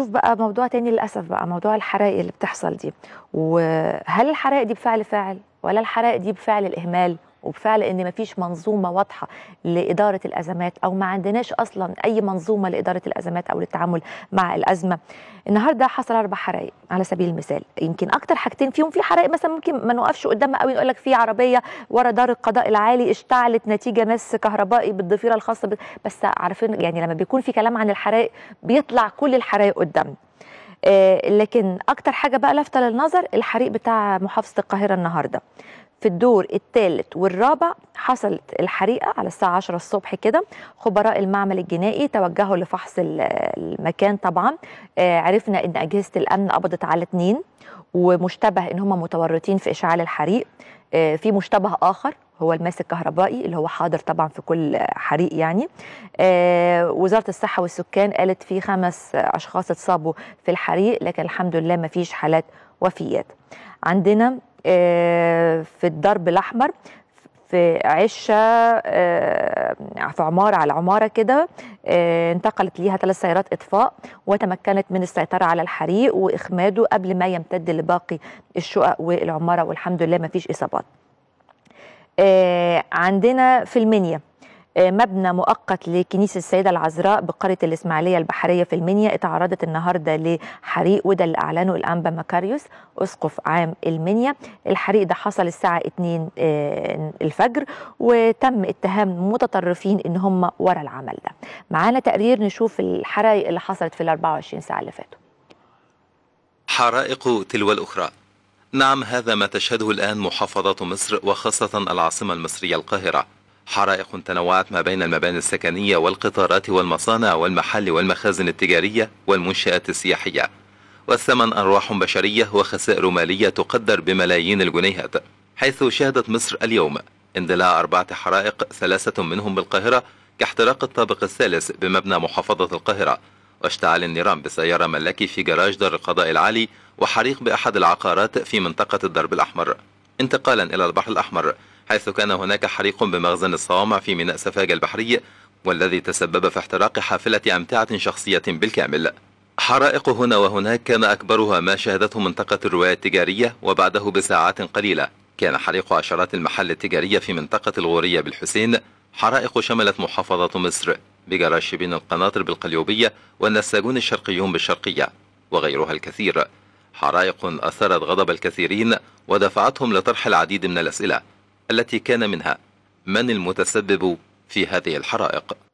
شوف بقى موضوع تاني للاسف بقى موضوع الحرائق اللي بتحصل دي وهل الحرائق دي بفعل فاعل ولا الحرائق دي بفعل الاهمال وبفعل ان مفيش منظومه واضحه لاداره الازمات او ما عندناش اصلا اي منظومه لاداره الازمات او للتعامل مع الازمه النهارده حصل اربع حرائق على سبيل المثال يمكن اكتر حاجتين فيهم في حرائق مثلا ممكن ما نوقفش قدامها قوي نقول لك في عربيه ورا دار القضاء العالي اشتعلت نتيجه مس كهربائي بالضفيره الخاصه بس عارفين يعني لما بيكون في كلام عن الحرائق بيطلع كل الحرائق قدامنا آه، لكن اكتر حاجه بقى لافته للنظر الحريق بتاع محافظه القاهره النهارده في الدور الثالث والرابع حصلت الحريقه على الساعه 10 الصبح كده خبراء المعمل الجنائي توجهوا لفحص المكان طبعا آه، عرفنا ان اجهزه الامن قبضت على اثنين ومشتبه ان هم متورطين في اشعال الحريق آه، في مشتبه اخر هو الماسك الكهربائي اللي هو حاضر طبعا في كل حريق يعني آه، وزاره الصحه والسكان قالت في خمس اشخاص اتصابوا في الحريق لكن الحمد لله ما فيش حالات وفيات عندنا آه، في الضرب الاحمر في عشه آه، في عماره على عماره كده انتقلت ليها ثلاث سيارات اطفاء وتمكنت من السيطره على الحريق واخماده قبل ما يمتد لباقي الشقق والعماره والحمد لله ما فيش اصابات آه، عندنا في المنيا آه، مبنى مؤقت لكنيسة السيدة العذراء بقرية الإسماعيلية البحرية في المنيا اتعرضت النهاردة لحريق وده اللي أعلنه الأنبا مكاريوس أسقف عام المنيا الحريق ده حصل الساعة 2 آه، الفجر وتم اتهام متطرفين إن هم ورا العمل ده معانا تقرير نشوف الحرائق اللي حصلت في ال 24 ساعة اللي فاتوا حرائق تلو الأخرى نعم هذا ما تشهده الآن محافظة مصر وخاصة العاصمة المصرية القاهرة حرائق تنوعت ما بين المباني السكنية والقطارات والمصانع والمحل والمخازن التجارية والمنشآت السياحية والثمن أرواح بشرية وخسائر مالية تقدر بملايين الجنيهات حيث شهدت مصر اليوم اندلاع أربعة حرائق ثلاثة منهم بالقاهرة كاحتراق الطابق الثالث بمبنى محافظة القاهرة واشتعل النيران بسيارة ملاكي في جراج دار القضاء العالي وحريق بأحد العقارات في منطقة الدرب الأحمر انتقالا إلى البحر الأحمر حيث كان هناك حريق بمخزن الصوامع في ميناء سفاجة البحري والذي تسبب في احتراق حافلة أمتعة شخصية بالكامل حرائق هنا وهناك كان أكبرها ما شهدته منطقة الرواية التجارية وبعده بساعات قليلة كان حريق عشرات المحل التجارية في منطقة الغورية بالحسين حرائق شملت محافظة مصر بجراشبين القناطر بالقليوبية والنساجون الشرقيون بالشرقية وغيرها الكثير حرائق أثارت غضب الكثيرين ودفعتهم لطرح العديد من الأسئلة التي كان منها من المتسبب في هذه الحرائق